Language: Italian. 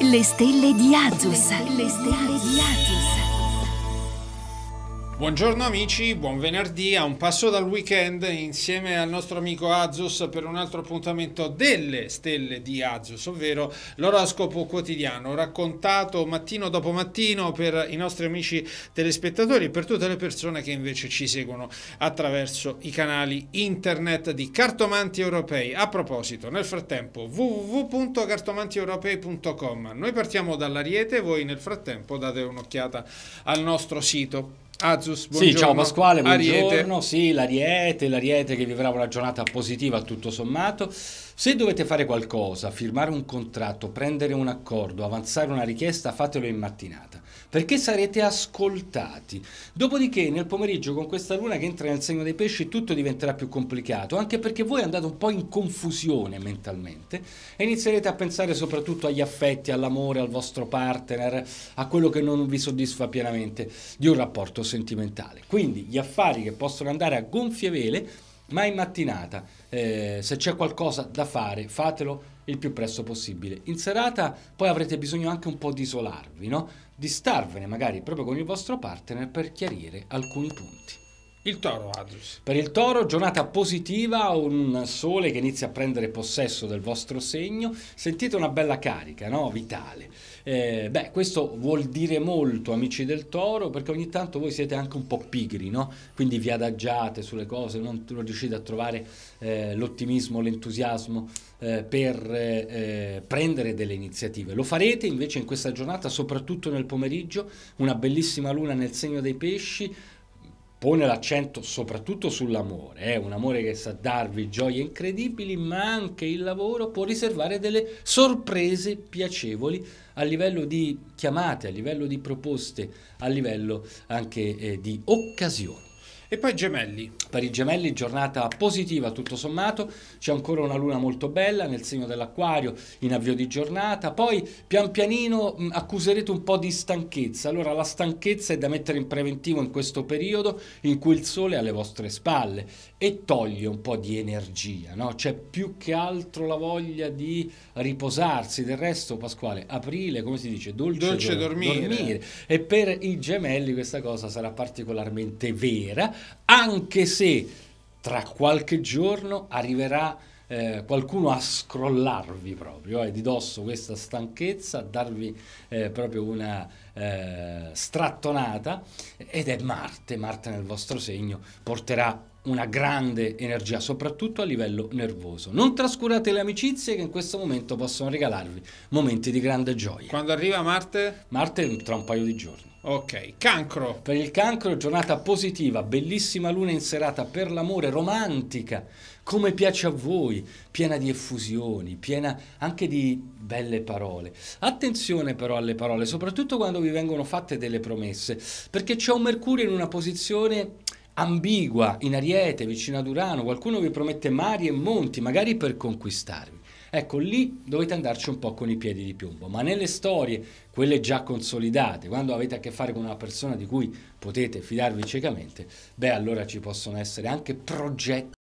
Le stelle di Azus. Le stelle di Azus. Buongiorno amici, buon venerdì, a un passo dal weekend insieme al nostro amico Azus per un altro appuntamento delle stelle di Azus, ovvero l'oroscopo quotidiano raccontato mattino dopo mattino per i nostri amici telespettatori e per tutte le persone che invece ci seguono attraverso i canali internet di Cartomanti Europei. A proposito, nel frattempo www.cartomantieuropei.com. Noi partiamo dall'Ariete, voi nel frattempo date un'occhiata al nostro sito. Azus, buongiorno. Sì, ciao Pasquale, buongiorno. Ariete. Sì, l'Ariete, l'Ariete che vivrà una giornata positiva tutto sommato. Se dovete fare qualcosa, firmare un contratto, prendere un accordo, avanzare una richiesta, fatelo in mattinata, perché sarete ascoltati. Dopodiché nel pomeriggio con questa luna che entra nel segno dei pesci tutto diventerà più complicato, anche perché voi andate un po' in confusione mentalmente e inizierete a pensare soprattutto agli affetti, all'amore, al vostro partner, a quello che non vi soddisfa pienamente di un rapporto sentimentale. Quindi gli affari che possono andare a gonfie vele, ma in mattinata, eh, se c'è qualcosa da fare, fatelo il più presto possibile. In serata poi avrete bisogno anche un po' di isolarvi, no? di starvene magari proprio con il vostro partner per chiarire alcuni punti. Il toro, Adrius. Per il toro, giornata positiva, un sole che inizia a prendere possesso del vostro segno. Sentite una bella carica, no? Vitale. Eh, beh, questo vuol dire molto, amici del toro, perché ogni tanto voi siete anche un po' pigri, no? Quindi vi adagiate sulle cose, non, riuscite a trovare eh, l'ottimismo, l'entusiasmo eh, per eh, prendere delle iniziative. Lo farete invece in questa giornata, soprattutto nel pomeriggio, una bellissima luna nel segno dei pesci pone l'accento soprattutto sull'amore, eh? un amore che sa darvi gioie incredibili, ma anche il lavoro può riservare delle sorprese piacevoli a livello di chiamate, a livello di proposte, a livello anche eh, di occasioni. E poi gemelli. Per i gemelli giornata positiva tutto sommato, c'è ancora una luna molto bella nel segno dell'acquario in avvio di giornata, poi pian pianino mh, accuserete un po' di stanchezza, allora la stanchezza è da mettere in preventivo in questo periodo in cui il sole è alle vostre spalle e toglie un po' di energia, no? c'è più che altro la voglia di riposarsi, del resto Pasquale, aprile come si dice, dolce, dolce dormire. dormire e per i gemelli questa cosa sarà particolarmente vera anche se tra qualche giorno arriverà eh, qualcuno a scrollarvi proprio, eh, di dosso questa stanchezza, a darvi eh, proprio una eh, strattonata ed è Marte, Marte nel vostro segno porterà una grande energia, soprattutto a livello nervoso. Non trascurate le amicizie che in questo momento possono regalarvi momenti di grande gioia. Quando arriva Marte? Marte tra un paio di giorni. Ok, cancro. Per il cancro giornata positiva, bellissima luna in serata per l'amore, romantica, come piace a voi, piena di effusioni, piena anche di belle parole. Attenzione però alle parole, soprattutto quando vi vengono fatte delle promesse, perché c'è un Mercurio in una posizione ambigua in Ariete, vicino ad Urano, qualcuno vi promette mari e monti, magari per conquistarvi. Ecco, lì dovete andarci un po' con i piedi di piombo, ma nelle storie, quelle già consolidate, quando avete a che fare con una persona di cui potete fidarvi ciecamente, beh allora ci possono essere anche progetti